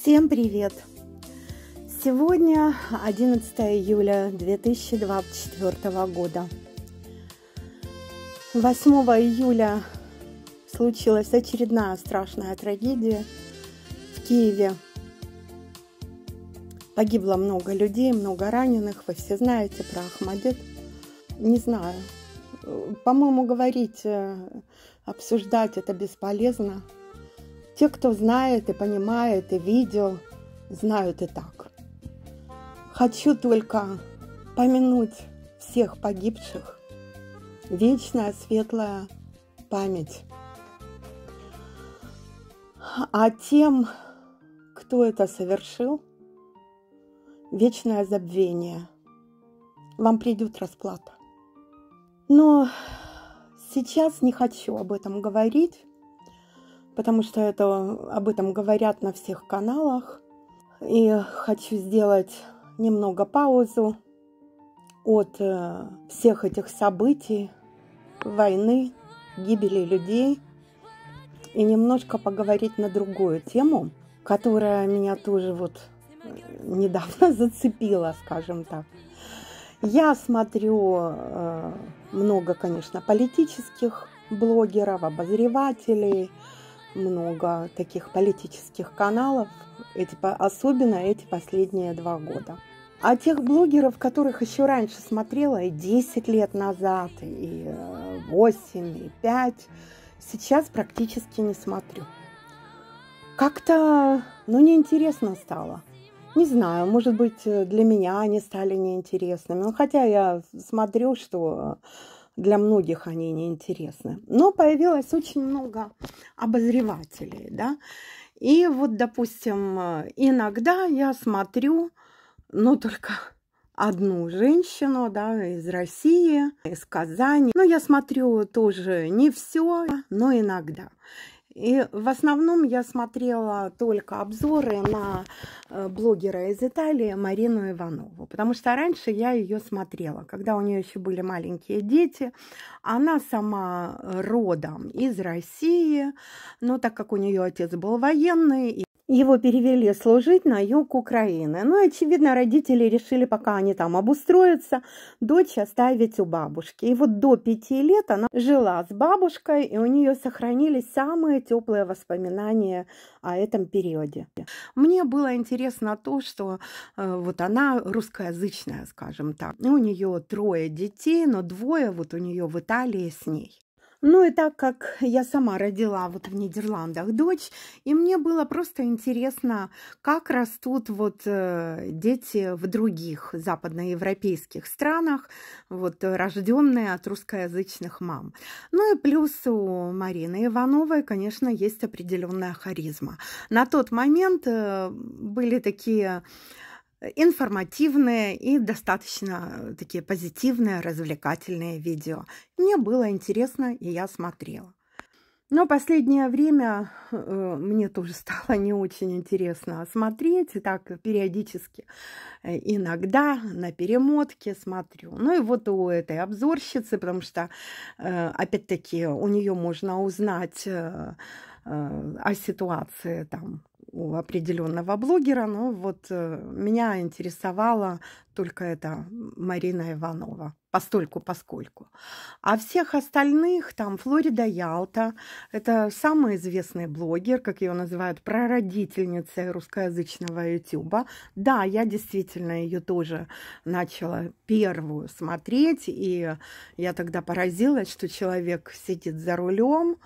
Всем привет! Сегодня 11 июля 2024 года. 8 июля случилась очередная страшная трагедия в Киеве. Погибло много людей, много раненых. Вы все знаете про Ахмадет. Не знаю. По-моему, говорить, э, обсуждать это бесполезно те, кто знает и понимает и видел, знают и так. Хочу только помянуть всех погибших. Вечная светлая память. А тем, кто это совершил, вечное забвение. Вам придет расплата. Но сейчас не хочу об этом говорить, потому что это, об этом говорят на всех каналах. И хочу сделать немного паузу от э, всех этих событий, войны, гибели людей и немножко поговорить на другую тему, которая меня тоже вот э, недавно зацепила, скажем так. Я смотрю э, много, конечно, политических блогеров, обозревателей, много таких политических каналов, эти, типа, особенно эти последние два года. А тех блогеров, которых еще раньше смотрела, и 10 лет назад, и 8, э, и 5, сейчас практически не смотрю. Как-то, ну, неинтересно стало. Не знаю, может быть, э, для меня они стали неинтересными. Ну, хотя я смотрю, что для многих они неинтересны. Но появилось очень много обозревателей, да. И вот, допустим, иногда я смотрю, но ну, только одну женщину, да, из России, из Казани. Но я смотрю тоже не все, но иногда. И в основном я смотрела только обзоры на э, блогера из Италии Марину Иванову, потому что раньше я ее смотрела, когда у нее еще были маленькие дети. Она сама родом из России, но так как у нее отец был военный, его перевели служить на юг Украины. Но, ну, очевидно, родители решили, пока они там обустроятся, дочь оставить у бабушки. И вот до пяти лет она жила с бабушкой, и у нее сохранились самые теплые воспоминания о этом периоде. Мне было интересно то, что э, вот она русскоязычная, скажем так. У нее трое детей, но двое вот у нее в Италии с ней. Ну и так как я сама родила вот в Нидерландах дочь, и мне было просто интересно, как растут вот э, дети в других западноевропейских странах, вот э, рожденные от русскоязычных мам. Ну и плюс у Марины Ивановой, конечно, есть определенная харизма. На тот момент э, были такие информативные и достаточно э, такие позитивные, развлекательные видео. Мне было интересно, и я смотрела. Но последнее время э, мне тоже стало не очень интересно смотреть, и так периодически э, иногда на перемотке смотрю. Ну и вот у этой обзорщицы, потому что, э, опять-таки, у нее можно узнать э, о ситуации там у определенного блогера, но вот э, меня интересовала только эта Марина Иванова, постольку поскольку. А всех остальных, там Флорида Ялта, это самый известный блогер, как ее называют, прародительница русскоязычного ютуба. Да, я действительно ее тоже начала первую смотреть, и я тогда поразилась, что человек сидит за рулем,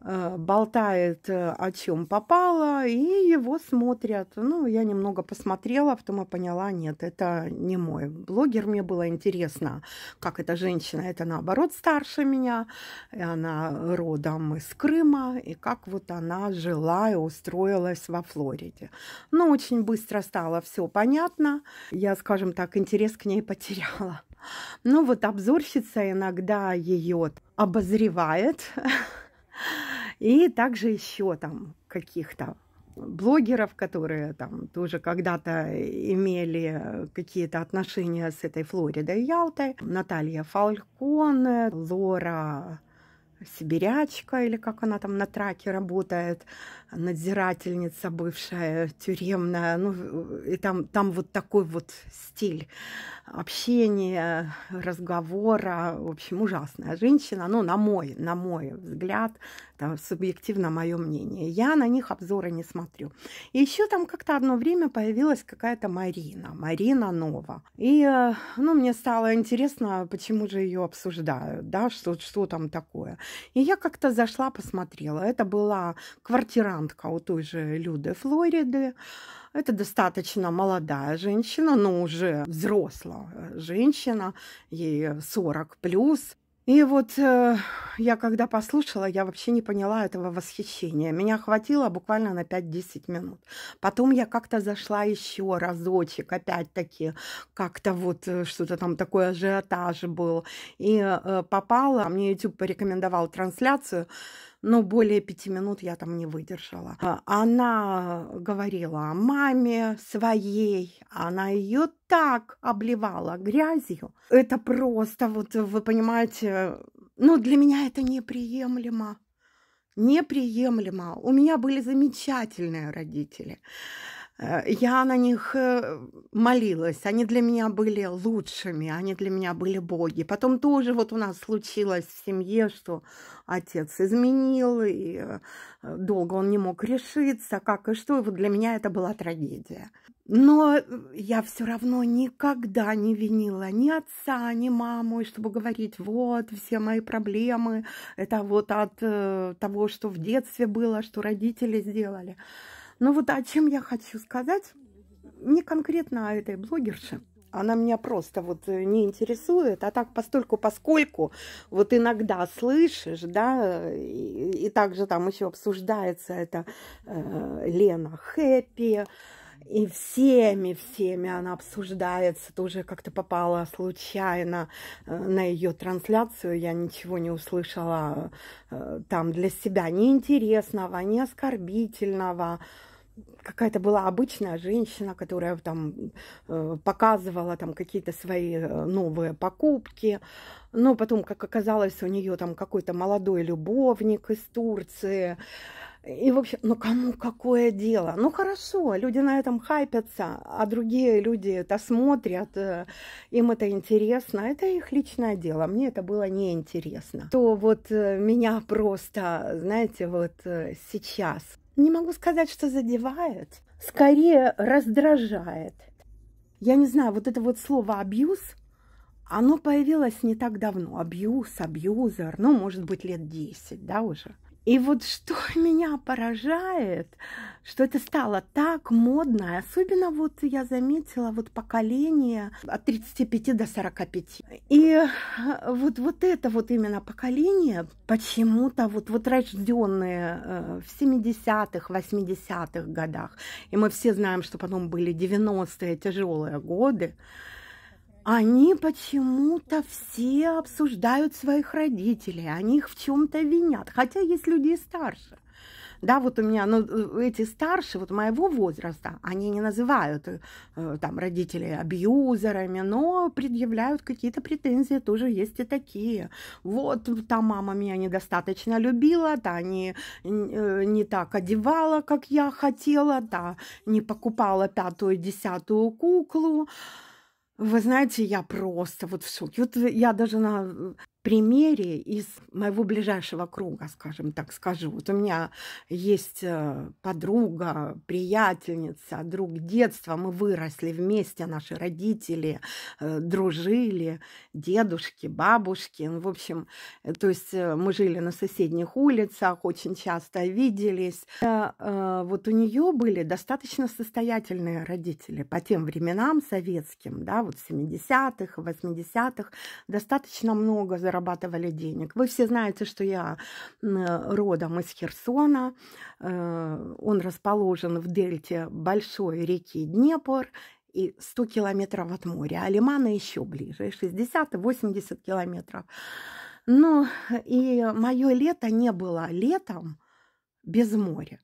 Э, болтает э, о чем попало, и его смотрят. Ну, я немного посмотрела, потом я поняла, нет, это не мой блогер. Мне было интересно, как эта женщина, это наоборот старше меня, и она родом из Крыма, и как вот она жила и устроилась во Флориде. Но ну, очень быстро стало все понятно. Я, скажем так, интерес к ней потеряла. Ну вот обзорщица иногда ее обозревает, И также еще там каких-то блогеров, которые там тоже когда-то имели какие-то отношения с этой Флоридой Ялтой. Наталья Фалькон, Лора сибирячка, или как она там на траке работает, надзирательница бывшая, тюремная, ну, и там, там вот такой вот стиль общения, разговора, в общем, ужасная женщина, ну, на мой, на мой взгляд, там, субъективно мое мнение. Я на них обзоры не смотрю. еще там как-то одно время появилась какая-то Марина, Марина Нова. И, э, ну, мне стало интересно, почему же ее обсуждают, да, что, что там такое. И я как-то зашла, посмотрела. Это была квартирантка у той же Люды Флориды. Это достаточно молодая женщина, но уже взрослая женщина, ей 40 плюс. И вот э, я когда послушала, я вообще не поняла этого восхищения. Меня хватило буквально на 5-10 минут. Потом я как-то зашла еще разочек, опять-таки, как-то вот э, что-то там такой ажиотаж был. И э, попала, мне YouTube порекомендовал трансляцию но более пяти минут я там не выдержала. А, она говорила о маме своей, она ее так обливала грязью. Это просто, вот вы понимаете, ну для меня это неприемлемо. Неприемлемо. У меня были замечательные родители. Э, я на них э, молилась, они для меня были лучшими, они для меня были боги. Потом тоже вот у нас случилось в семье, что отец изменил, и э, долго он не мог решиться, как и что, и вот для меня это была трагедия. Но я все равно никогда не винила ни отца, ни маму, чтобы говорить, вот, все мои проблемы, это вот от того, что в детстве было, что родители сделали. Но ну, вот о чем я хочу сказать, не конкретно о этой блогерше, она меня просто вот э, не интересует, а так постольку, поскольку вот иногда слышишь, да, и, и также там еще обсуждается это э, Лена Хэппи, и всеми, всеми она обсуждается, тоже как-то попала случайно э, на ее трансляцию, я ничего не услышала э, там для себя неинтересного, не оскорбительного, какая-то была обычная женщина, которая там э, показывала там какие-то свои э, новые покупки. Но потом, как оказалось, у нее там какой-то молодой любовник из Турции. И, в общем, ну кому какое дело? Ну хорошо, люди на этом хайпятся, а другие люди это смотрят, э, им это интересно, это их личное дело. Мне это было неинтересно. То вот э, меня просто, знаете, вот э, сейчас, не могу сказать, что задевает, скорее раздражает. Я не знаю, вот это вот слово «абьюз», оно появилось не так давно. Абьюз, абьюзер, ну, может быть, лет 10, да, уже – и вот что меня поражает, что это стало так модно, особенно вот я заметила вот поколение от 35 до 45. И э, вот, вот это вот именно поколение почему-то вот, вот рожденные э, в 70-х, 80-х годах, и мы все знаем, что потом были 90-е тяжелые годы, они почему-то все обсуждают своих родителей, они их в чем-то винят, хотя есть люди старше. Да, вот у меня, ну, э, эти старшие вот моего возраста, они не называют э, там родителей абьюзерами, но предъявляют какие-то претензии, тоже есть и такие. Вот, там мама меня недостаточно любила, да, не, э, не так одевала, как я хотела, да, не покупала пятую-десятую куклу. Вы знаете, я просто вот в шоке. Вот я даже на примере из моего ближайшего круга, скажем так, скажу. Вот у меня есть э, подруга, приятельница, друг детства. Мы выросли вместе, наши родители э, дружили, дедушки, бабушки. Ну, в общем, э, то есть мы жили на соседних улицах, очень часто виделись. Вот у нее были достаточно состоятельные родители по тем временам советским, да, вот 70-х, 80-х, достаточно много заработали зарабатывали денег. Вы все знаете, что я родом из Херсона. Э, он расположен в дельте большой реки Днепр и 100 километров от моря, а Лимана еще ближе, 60 и 80 километров. Ну, и мое лето не было летом без моря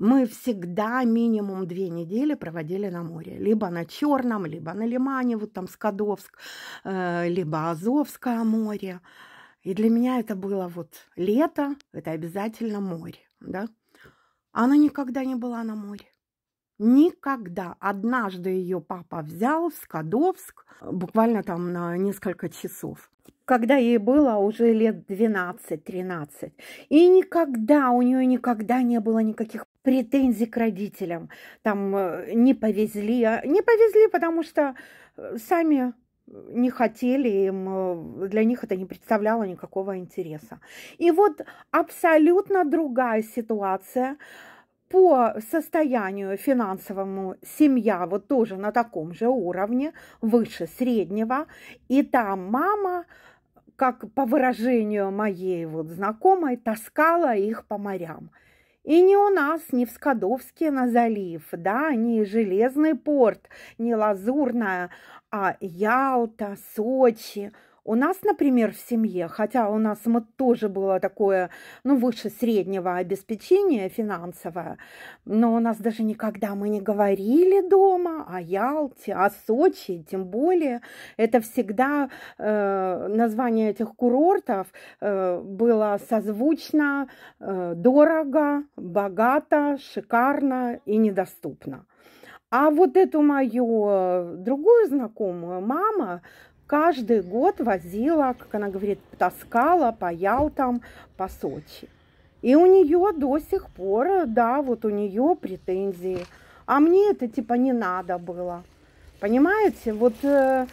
мы всегда минимум две недели проводили на море. Либо на Черном, либо на Лимане, вот там Скадовск, э, либо Азовское море. И для меня это было вот лето, это обязательно море, да. Она никогда не была на море. Никогда. Однажды ее папа взял в Скадовск, буквально там на несколько часов, когда ей было уже лет 12-13. И никогда у нее никогда не было никаких претензий к родителям. Там э, не повезли, а, не повезли, потому что э, сами э, не хотели, им, для них это не представляло никакого интереса. И вот абсолютно другая ситуация по состоянию финансовому семья вот тоже на таком же уровне, выше среднего, и там мама, как по выражению моей вот знакомой, таскала их по морям – и не у нас, не в Скадовске на залив, да, не Железный порт, не Лазурная, а Ялта, Сочи – у нас, например, в семье, хотя у нас мы тоже было такое, ну, выше среднего обеспечения финансовое, но у нас даже никогда мы не говорили дома о Ялте, о Сочи, тем более. Это всегда э, название этих курортов э, было созвучно, э, дорого, богато, шикарно и недоступно. А вот эту мою э, другую знакомую, мама, каждый год возила, как она говорит, таскала паял там, по Сочи. И у нее до сих пор, да, вот у нее претензии. А мне это типа не надо было. Понимаете, вот э,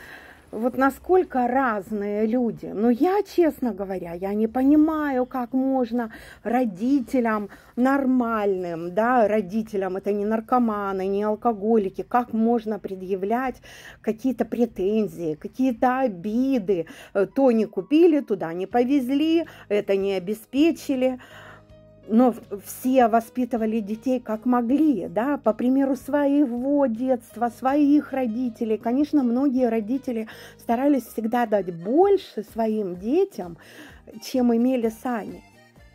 вот насколько разные люди. Но я, честно говоря, я не понимаю, как можно родителям нормальным, да, родителям, это не наркоманы, не алкоголики, как можно предъявлять какие-то претензии, какие-то обиды. Э, то не купили, туда не повезли, это не обеспечили но все воспитывали детей как могли, да, по примеру своего детства, своих родителей. Конечно, многие родители старались всегда дать больше своим детям, чем имели сами.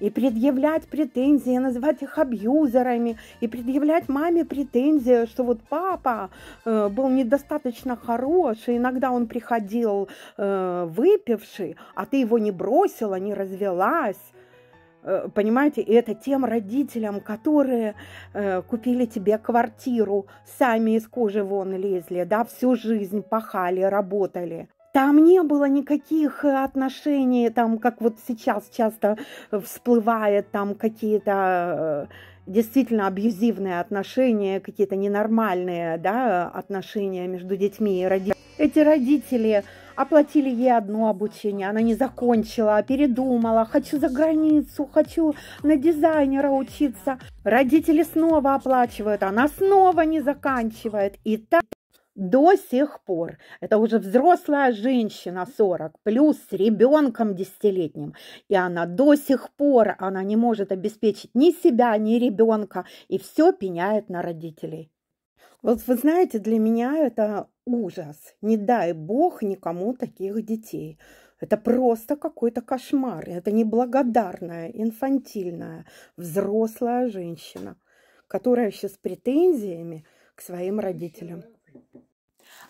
И предъявлять претензии, называть их абьюзерами, и предъявлять маме претензии, что вот папа э, был недостаточно хороший, иногда он приходил э, выпивший, а ты его не бросила, не развелась Э, понимаете, и это тем родителям, которые э, купили тебе квартиру, сами из кожи вон лезли, да, всю жизнь пахали, работали. Там не было никаких э, отношений, там, как вот сейчас часто всплывает, там какие-то действительно абьюзивные отношения, какие-то ненормальные, да, отношения между детьми и родителями. Эти родители оплатили ей одно обучение, она не закончила, а передумала, хочу за границу, хочу на дизайнера учиться. Родители снова оплачивают, она снова не заканчивает. И так до сих пор. Это уже взрослая женщина 40 плюс с ребенком десятилетним. И она до сих пор, она не может обеспечить ни себя, ни ребенка. И все пеняет на родителей. Вот вы знаете, для меня это ужас. Не дай бог никому таких детей. Это просто какой-то кошмар. Это неблагодарная, инфантильная, взрослая женщина, которая еще с претензиями к своим родителям.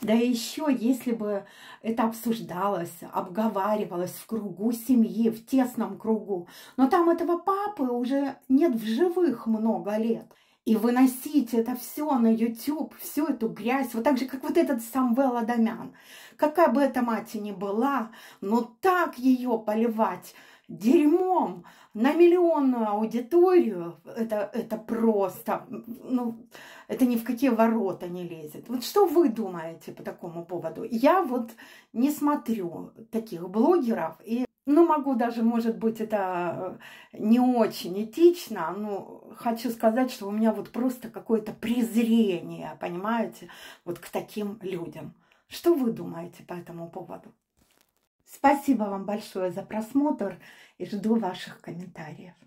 Да еще, если бы это обсуждалось, обговаривалось в кругу семьи, в тесном кругу. Но там этого папы уже нет в живых много лет и выносить это все на YouTube, всю эту грязь, вот так же, как вот этот Самвел Адамян. Какая бы эта мать ни была, но так ее поливать дерьмом на миллионную аудиторию, это, это просто, ну, это ни в какие ворота не лезет. Вот что вы думаете по такому поводу? Я вот не смотрю таких блогеров и ну, могу даже, может быть, это э, не очень этично, но хочу сказать, что у меня вот просто какое-то презрение, понимаете, вот к таким людям. Что вы думаете по этому поводу? Спасибо вам большое за просмотр и жду ваших комментариев.